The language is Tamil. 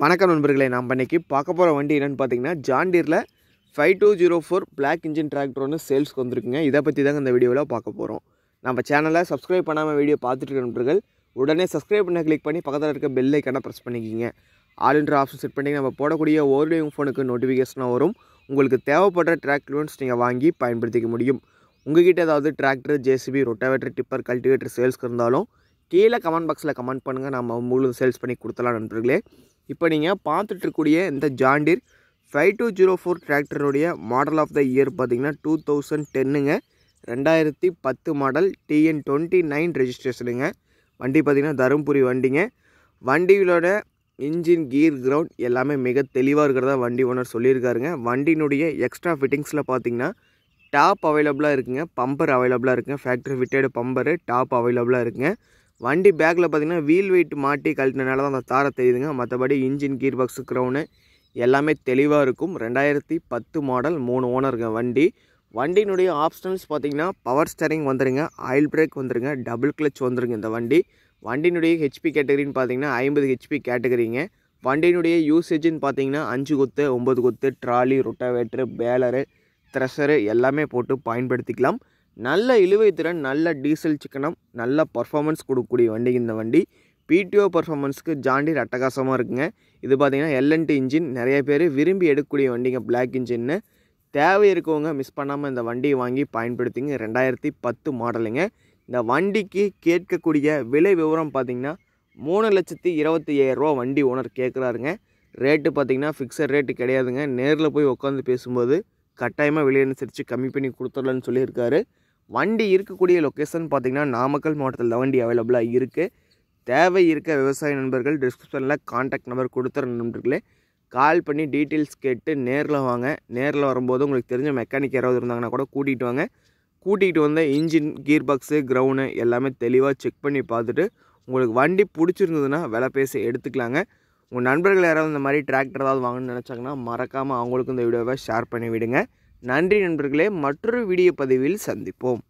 வணக்கம் நண்பர்களே நாம் இன்றைக்கி பார்க்க போகிற வண்டி என்னென்னு பார்த்தீங்கன்னா ஜாண்டியரில் five two zero four black engine tractor ஒன்று சேல்ஸ்க்கு வந்திருக்குங்க இதை பற்றி தாங்க இந்த வீடியோவில் பார்க்க போகிறோம் நம்ம சேனலை சப்ஸ்கிரைப் பண்ணாமல் வீடியோ பார்த்துட்டு நண்பர்கள் உடனே சப்ஸ்கிரைப் பண்ண கிளிக் பண்ணி பக்கத்தில் இருக்க பெல் ஐக்கனை ப்ரெஸ் பண்ணிக்கிங்க ஆளுன்ற ஆப்ஷன் செட் பண்ணி நம்ம போடக்கூடிய ஒவ்வொரு ஃபோனுக்கு நோட்டிஃபிகேஷனாக வரும் உங்களுக்கு தேவைப்படுற டிராக்டர் லோன்ஸ் நீங்கள் வாங்கி பயன்படுத்திக்க முடியும் கிட்டே ஏதாவது tractor JCB rotavator tipper cultivator சேல்ஸ்க்கு இருந்தாலும் கீழே கமெண்ட் பாக்ஸில் கமெண்ட் பண்ணுங்கள் நம்ம உங்களுக்கு சேல்ஸ் பண்ணி கொடுத்தலாம் நண்பர்களே இப்போ நீங்கள் பார்த்துட்ருக்கூடிய இந்த John Deere five two zero four டிராக்டருடைய மாடல் ஆஃப் த இயர் பார்த்தீங்கன்னா டூ தௌசண்ட் டென்னுங்க ரெண்டாயிரத்தி பத்து மாடல் டிஎன் டுவெண்ட்டி நைன் ரெஜிஸ்ட்ரேஷனுங்க வண்டி பார்த்திங்கன்னா தருமபுரி வண்டிங்க வண்டிகளோட இன்ஜின் கீர் கிரவுண்ட் எல்லாமே மிக தெளிவாக இருக்கிறதா வண்டி ஓனர் சொல்லியிருக்காருங்க வண்டியினுடைய எக்ஸ்ட்ரா ஃபிட்டிங்ஸில் பார்த்தீங்கன்னா டாப் அவைலபிளாக இருக்குங்க பம்பர் அவைலபிளாக இருக்குங்க ஃபேக்ட்ரி ஃபிட்டேடு பம்பரு டாப் அவைலபிளாக இருக்குங்க வண்டி பேக்கில் பார்த்திங்கன்னா வீல் வெயிட் மாட்டி கழட்டினால தான் அந்த தாரை தெரியுதுங்க மற்றபடி இன்ஜின் கீர் பாக்ஸ் க்ரௌனு எல்லாமே தெளிவாக இருக்கும் ரெண்டாயிரத்தி பத்து மாடல் மூணு ஓனருங்க வண்டி வண்டியினுடைய ஆப்ஷன்ஸ் பார்த்திங்கன்னா பவர் ஸ்டரிங் வந்துடுங்க ஆயில் பிரேக் வந்துடுங்க டபுள் கிளச் வந்துடுங்க இந்த வண்டி வண்டியினுடைய ஹெச்பி கேட்டகரின்னு பார்த்தீங்கன்னா ஐம்பது ஹெச்பி கேட்டகரிங்க வண்டியினுடைய யூசேஜின்னு பார்த்தீங்கன்னா அஞ்சு கொத்து ஒம்பது கொத்து ட்ராலி ரொட்டாவேட்ரு பேலரு த்ரெஷரு எல்லாமே போட்டு பயன்படுத்திக்கலாம் நல்ல இழுவை திறன் நல்ல டீசல் சிக்கனம் நல்ல பர்ஃபார்மன்ஸ் கொடுக்கக்கூடிய வண்டி இந்த வண்டி பிடிஓ பர்ஃபார்மன்ஸ்க்கு ஜாண்டி அட்டகாசமாக இருக்குங்க இது பார்த்திங்கன்னா எல்என்டி இன்ஜின் நிறைய பேர் விரும்பி எடுக்கக்கூடிய வண்டிங்க பிளாக் இன்ஜின்னு தேவை இருக்கவங்க மிஸ் பண்ணாமல் இந்த வண்டியை வாங்கி பயன்படுத்திங்க ரெண்டாயிரத்தி பத்து மாடலுங்க இந்த வண்டிக்கு கேட்கக்கூடிய விலை விவரம் பார்த்திங்கன்னா மூணு லட்சத்தி இருபத்தி ஏழுரூவா வண்டி ஓனர் கேட்குறாருங்க ரேட்டு பார்த்திங்கன்னா ஃபிக்ஸட் ரேட்டு கிடையாதுங்க நேரில் போய் உட்காந்து பேசும்போது கட்டாயமாக விலை அனுசரித்து கம்மி பண்ணி கொடுத்துடலான்னு சொல்லியிருக்காரு வண்டி இருக்கக்கூடிய லொக்கேஷன் பார்த்திங்கன்னா நாமக்கல் மாவட்டத்தில் தான் வண்டி அவைலபிளாக இருக்குது தேவை இருக்க விவசாய நண்பர்கள் டிஸ்கிரிப்ஷனில் கான்டாக்ட் நம்பர் கொடுத்துற நண்பர்களே கால் பண்ணி டீட்டெயில்ஸ் கேட்டு நேரில் வாங்க நேரில் வரும்போது உங்களுக்கு தெரிஞ்ச மெக்கானிக் யாராவது இருந்தாங்கன்னா கூட கூட்டிகிட்டு வாங்க கூட்டிகிட்டு வந்தால் இன்ஜின் கீர் பாக்ஸு க்ரௌண்டு எல்லாமே தெளிவாக செக் பண்ணி பார்த்துட்டு உங்களுக்கு வண்டி பிடிச்சிருந்ததுன்னா விலை பேசி எடுத்துக்கலாங்க உங்கள் நண்பர்கள் யாராவது இந்த மாதிரி டிராக்டர் ஏதாவது வாங்கணும்னு நினச்சாங்கன்னா மறக்காமல் அவங்களுக்கு இந்த வீடியோவை ஷேர் பண்ணி விடுங்க நன்றி நண்பர்களே மற்றொரு வீடியோ பதிவில் சந்திப்போம்